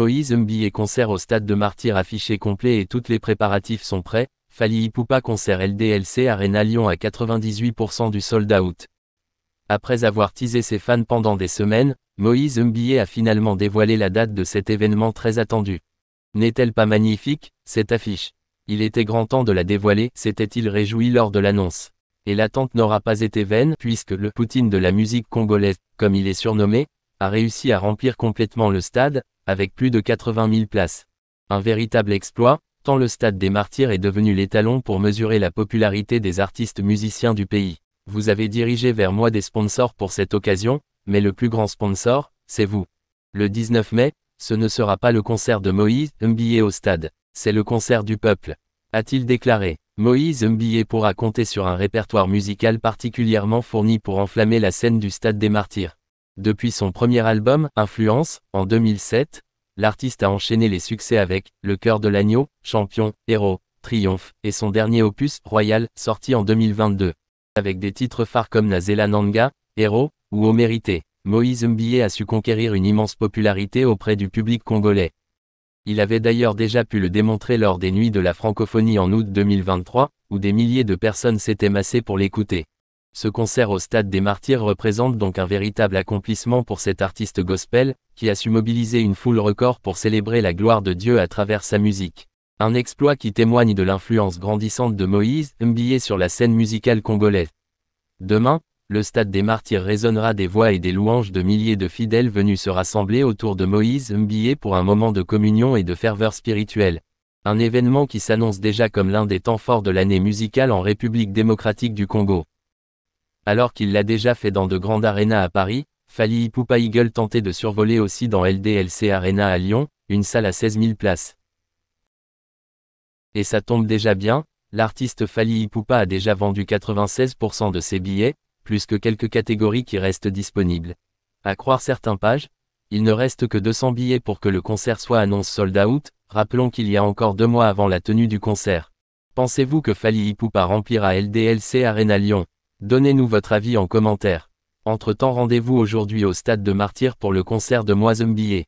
Moïse Mbi concert au stade de Martyr affiché complet et toutes les préparatifs sont prêts. Fali Ipupa concert LDLC Arena Lyon à 98% du sold out. Après avoir teasé ses fans pendant des semaines, Moïse Mbié a finalement dévoilé la date de cet événement très attendu. N'est-elle pas magnifique, cette affiche Il était grand temps de la dévoiler, s'était-il réjoui lors de l'annonce. Et l'attente n'aura pas été vaine, puisque le Poutine de la musique congolaise, comme il est surnommé, a réussi à remplir complètement le stade, avec plus de 80 000 places. Un véritable exploit, tant le Stade des Martyrs est devenu l'étalon pour mesurer la popularité des artistes musiciens du pays. Vous avez dirigé vers moi des sponsors pour cette occasion, mais le plus grand sponsor, c'est vous. Le 19 mai, ce ne sera pas le concert de Moïse Mbillet au stade, c'est le concert du peuple. A-t-il déclaré, Moïse Mbillet pourra compter sur un répertoire musical particulièrement fourni pour enflammer la scène du Stade des Martyrs. Depuis son premier album, Influence, en 2007, l'artiste a enchaîné les succès avec Le cœur de l'agneau, Champion, Héros, Triomphe, et son dernier opus, Royal, sorti en 2022. Avec des titres phares comme Nazela Nanga, Héros, ou Au Mérité, Moïse mbé a su conquérir une immense popularité auprès du public congolais. Il avait d'ailleurs déjà pu le démontrer lors des Nuits de la Francophonie en août 2023, où des milliers de personnes s'étaient massées pour l'écouter. Ce concert au Stade des Martyrs représente donc un véritable accomplissement pour cet artiste gospel, qui a su mobiliser une foule record pour célébrer la gloire de Dieu à travers sa musique. Un exploit qui témoigne de l'influence grandissante de Moïse Mbillet sur la scène musicale congolaise. Demain, le Stade des Martyrs résonnera des voix et des louanges de milliers de fidèles venus se rassembler autour de Moïse Mbillet pour un moment de communion et de ferveur spirituelle. Un événement qui s'annonce déjà comme l'un des temps forts de l'année musicale en République démocratique du Congo alors qu'il l'a déjà fait dans de grandes arénas à Paris, Fali Ipupa Eagle tentait de survoler aussi dans LDLC Arena à Lyon, une salle à 16 000 places. Et ça tombe déjà bien, l'artiste Fali Ipupa a déjà vendu 96% de ses billets, plus que quelques catégories qui restent disponibles. À croire certains pages, il ne reste que 200 billets pour que le concert soit annoncé sold out, rappelons qu'il y a encore deux mois avant la tenue du concert. Pensez-vous que Fali Ipupa remplira LDLC Arena Lyon Donnez-nous votre avis en commentaire. Entre-temps rendez-vous aujourd'hui au stade de Martyr pour le concert de Moisembillet.